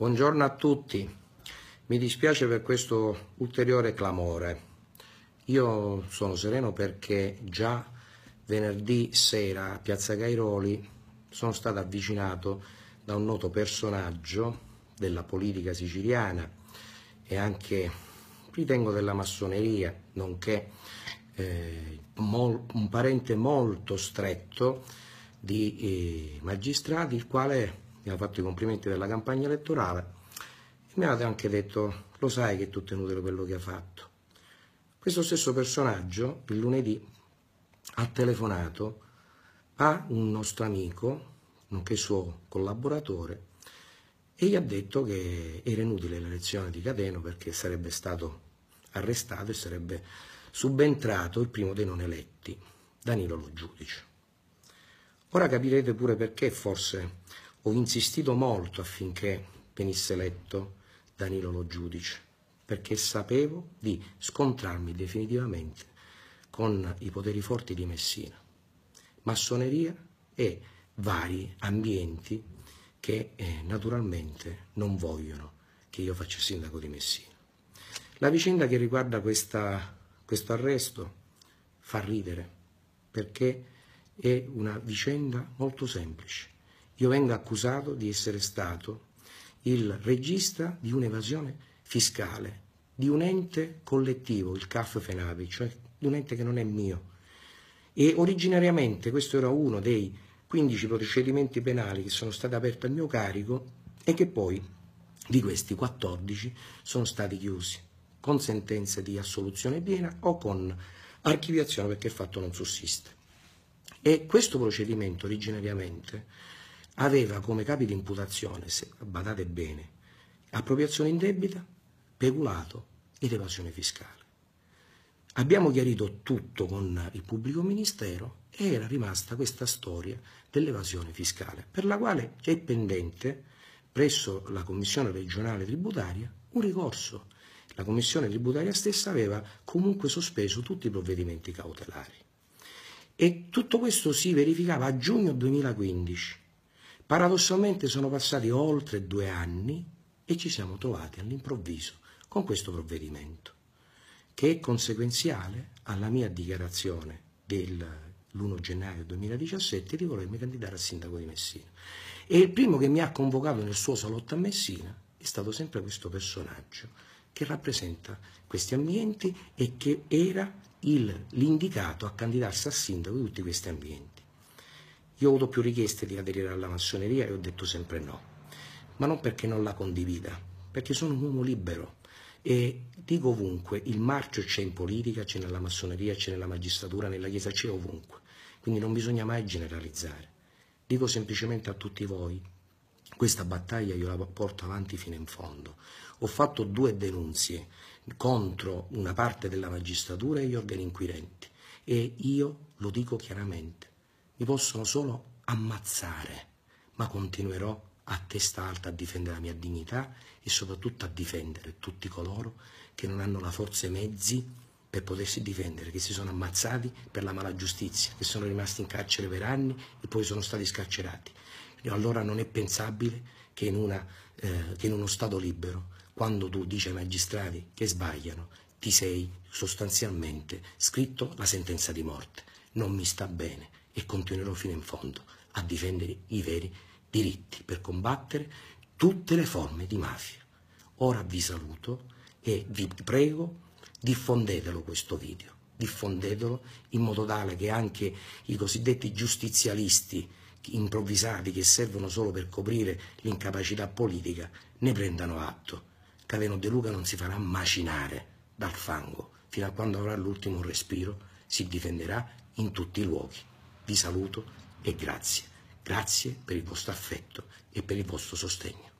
Buongiorno a tutti, mi dispiace per questo ulteriore clamore. Io sono sereno perché già venerdì sera a Piazza Cairoli sono stato avvicinato da un noto personaggio della politica siciliana e anche, ritengo, della massoneria, nonché eh, un parente molto stretto di eh, magistrati, il quale mi ha fatto i complimenti per la campagna elettorale e mi ha anche detto lo sai che è tutto inutile quello che ha fatto. Questo stesso personaggio il lunedì ha telefonato a un nostro amico, nonché suo collaboratore, e gli ha detto che era inutile l'elezione di Cadeno perché sarebbe stato arrestato e sarebbe subentrato il primo dei non eletti, Danilo Lo Giudice. Ora capirete pure perché forse ho insistito molto affinché venisse eletto Danilo Lo Giudice, perché sapevo di scontrarmi definitivamente con i poteri forti di Messina, massoneria e vari ambienti che eh, naturalmente non vogliono che io faccia il sindaco di Messina. La vicenda che riguarda questa, questo arresto fa ridere perché è una vicenda molto semplice io venga accusato di essere stato il regista di un'evasione fiscale, di un ente collettivo, il CAF FENAVI, cioè di un ente che non è mio. E originariamente questo era uno dei 15 procedimenti penali che sono stati aperti al mio carico e che poi di questi 14 sono stati chiusi con sentenze di assoluzione piena o con archiviazione perché il fatto non sussiste. E questo procedimento originariamente aveva come capi di imputazione, se badate bene, appropriazione indebita, peculato ed evasione fiscale. Abbiamo chiarito tutto con il pubblico ministero e era rimasta questa storia dell'evasione fiscale, per la quale è pendente presso la Commissione regionale tributaria un ricorso. La Commissione tributaria stessa aveva comunque sospeso tutti i provvedimenti cautelari. E tutto questo si verificava a giugno 2015 Paradossalmente sono passati oltre due anni e ci siamo trovati all'improvviso con questo provvedimento, che è conseguenziale alla mia dichiarazione dell'1 gennaio 2017 di volermi candidare a sindaco di Messina. E il primo che mi ha convocato nel suo salotto a Messina è stato sempre questo personaggio che rappresenta questi ambienti e che era l'indicato a candidarsi a sindaco di tutti questi ambienti. Io ho avuto più richieste di aderire alla massoneria e ho detto sempre no, ma non perché non la condivida, perché sono un uomo libero e dico ovunque, il marcio c'è in politica, c'è nella massoneria, c'è nella magistratura, nella Chiesa, c'è ovunque, quindi non bisogna mai generalizzare. Dico semplicemente a tutti voi, questa battaglia io la porto avanti fino in fondo. Ho fatto due denunzie contro una parte della magistratura e gli organi inquirenti e io lo dico chiaramente, mi possono solo ammazzare, ma continuerò a testa alta a difendere la mia dignità e soprattutto a difendere tutti coloro che non hanno la forza e i mezzi per potersi difendere, che si sono ammazzati per la mala giustizia, che sono rimasti in carcere per anni e poi sono stati scarcerati. Allora non è pensabile che in, una, eh, che in uno Stato libero, quando tu dici ai magistrati che sbagliano, ti sei sostanzialmente scritto la sentenza di morte. Non mi sta bene e continuerò fino in fondo a difendere i veri diritti per combattere tutte le forme di mafia. Ora vi saluto e vi prego diffondetelo questo video, diffondetelo in modo tale che anche i cosiddetti giustizialisti improvvisati che servono solo per coprire l'incapacità politica ne prendano atto. Caveno De Luca non si farà macinare dal fango, fino a quando avrà l'ultimo respiro si difenderà in tutti i luoghi vi saluto e grazie. Grazie per il vostro affetto e per il vostro sostegno.